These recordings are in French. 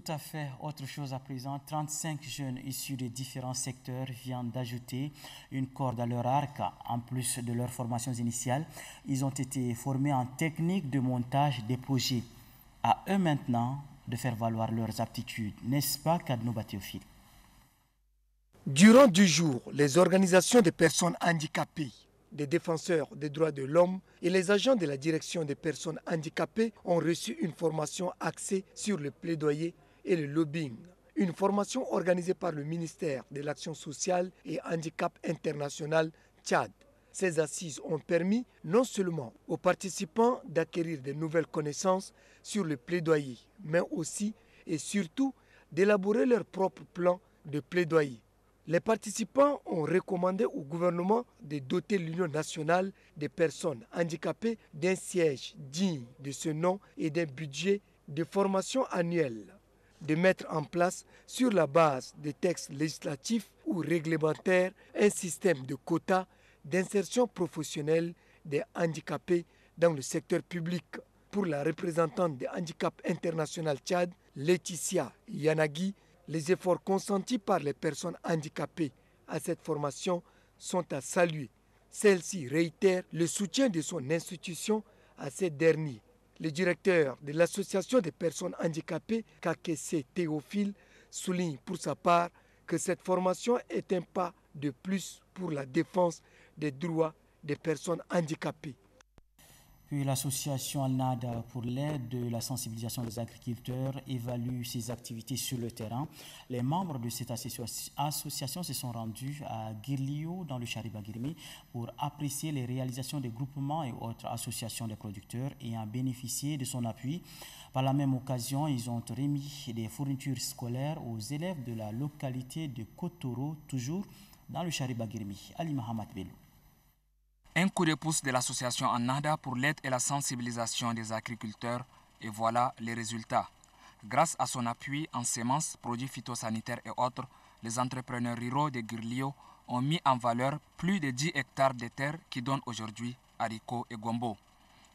tout à fait autre chose à présent. 35 jeunes issus de différents secteurs viennent d'ajouter une corde à leur arc en plus de leurs formations initiales. Ils ont été formés en technique de montage des projets. À eux maintenant de faire valoir leurs aptitudes, n'est-ce pas, Kadnouba Théophile Durant du jour, les organisations des personnes handicapées des défenseurs des droits de l'homme et les agents de la direction des personnes handicapées ont reçu une formation axée sur le plaidoyer et le lobbying. Une formation organisée par le ministère de l'Action sociale et handicap international Tchad. Ces assises ont permis non seulement aux participants d'acquérir de nouvelles connaissances sur le plaidoyer, mais aussi et surtout d'élaborer leur propre plan de plaidoyer. Les participants ont recommandé au gouvernement de doter l'Union nationale des personnes handicapées d'un siège digne de ce nom et d'un budget de formation annuel de mettre en place, sur la base des textes législatifs ou réglementaires, un système de quotas d'insertion professionnelle des handicapés dans le secteur public. Pour la représentante des handicaps international Tchad, Laetitia Yanagi, les efforts consentis par les personnes handicapées à cette formation sont à saluer. Celle-ci réitère le soutien de son institution à ces derniers le directeur de l'Association des personnes handicapées, KKC Théophile, souligne pour sa part que cette formation est un pas de plus pour la défense des droits des personnes handicapées l'association al pour l'aide de la sensibilisation des agriculteurs évalue ses activités sur le terrain. Les membres de cette association se sont rendus à Guirlio dans le Charibagirmi pour apprécier les réalisations des groupements et autres associations des producteurs et en bénéficier de son appui. Par la même occasion, ils ont remis des fournitures scolaires aux élèves de la localité de Kotoro, toujours dans le Charibagirmi. Ali Mohamed Belou. Un coup de pouce de l'association Anada pour l'aide et la sensibilisation des agriculteurs et voilà les résultats. Grâce à son appui en semences, produits phytosanitaires et autres, les entrepreneurs ruraux de Gurlio ont mis en valeur plus de 10 hectares de terres qui donnent aujourd'hui haricots et gombo.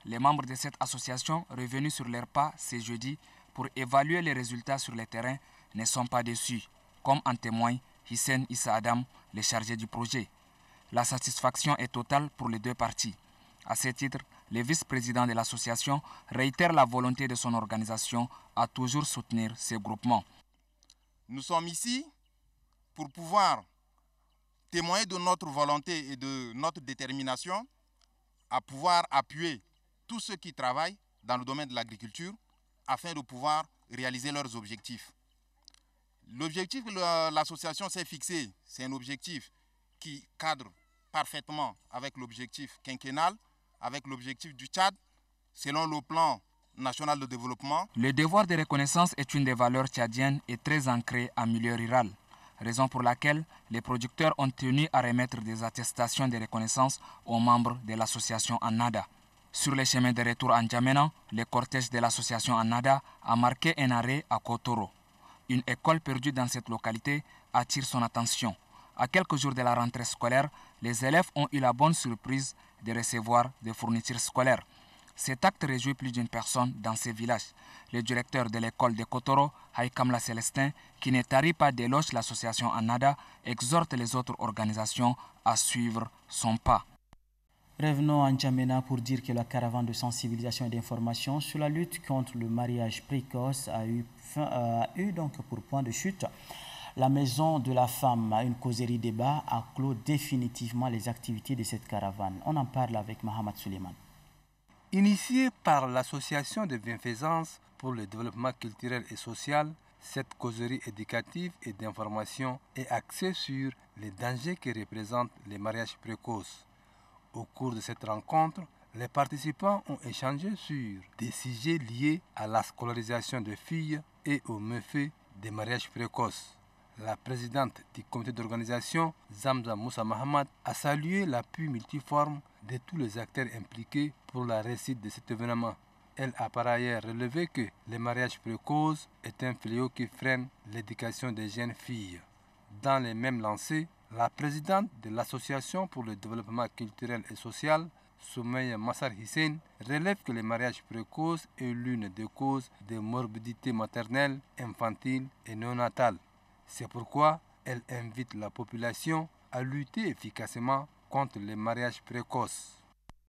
Les membres de cette association, revenus sur leurs pas ce jeudi pour évaluer les résultats sur le terrain, ne sont pas déçus, comme en témoigne Hissène Issa Adam, le chargé du projet la satisfaction est totale pour les deux parties. À ce titre, le vice-président de l'association réitère la volonté de son organisation à toujours soutenir ces groupements. Nous sommes ici pour pouvoir témoigner de notre volonté et de notre détermination à pouvoir appuyer tous ceux qui travaillent dans le domaine de l'agriculture afin de pouvoir réaliser leurs objectifs. L'objectif que l'association s'est fixé, c'est un objectif qui cadre parfaitement avec l'objectif quinquennal, avec l'objectif du Tchad, selon le plan national de développement. Le devoir de reconnaissance est une des valeurs tchadiennes et très ancrée en milieu rural, raison pour laquelle les producteurs ont tenu à remettre des attestations de reconnaissance aux membres de l'association ANADA. Sur les chemins de retour en Djamena, le cortège de l'association ANADA a marqué un arrêt à Kotoro. Une école perdue dans cette localité attire son attention. À quelques jours de la rentrée scolaire, les élèves ont eu la bonne surprise de recevoir des fournitures scolaires. Cet acte réjouit plus d'une personne dans ces villages. Le directeur de l'école de Kotoro, Haïkamla Célestin, qui ne tarit pas d'éloge l'association ANADA, exhorte les autres organisations à suivre son pas. Revenons à Njamena pour dire que la caravane de sensibilisation et d'information sur la lutte contre le mariage précoce a eu, euh, eu donc pour point de chute la maison de la femme a une causerie débat a clos définitivement les activités de cette caravane. On en parle avec Mohamed Suleiman. Initiée par l'association de bienfaisance pour le développement culturel et social, cette causerie éducative et d'information est axée sur les dangers que représentent les mariages précoces. Au cours de cette rencontre, les participants ont échangé sur des sujets liés à la scolarisation des filles et aux méfaits des mariages précoces la présidente du comité d'organisation, Zamza Moussa Mahamad, a salué l'appui multiforme de tous les acteurs impliqués pour la réussite de cet événement. Elle a par ailleurs relevé que le mariage précoce est un fléau qui freine l'éducation des jeunes filles. Dans les mêmes lancers, la présidente de l'Association pour le développement culturel et social, Soumeya Massar Hissène relève que le mariage précoce est l'une des causes de morbidités maternelles, infantiles et néonatales. C'est pourquoi elle invite la population à lutter efficacement contre les mariages précoces.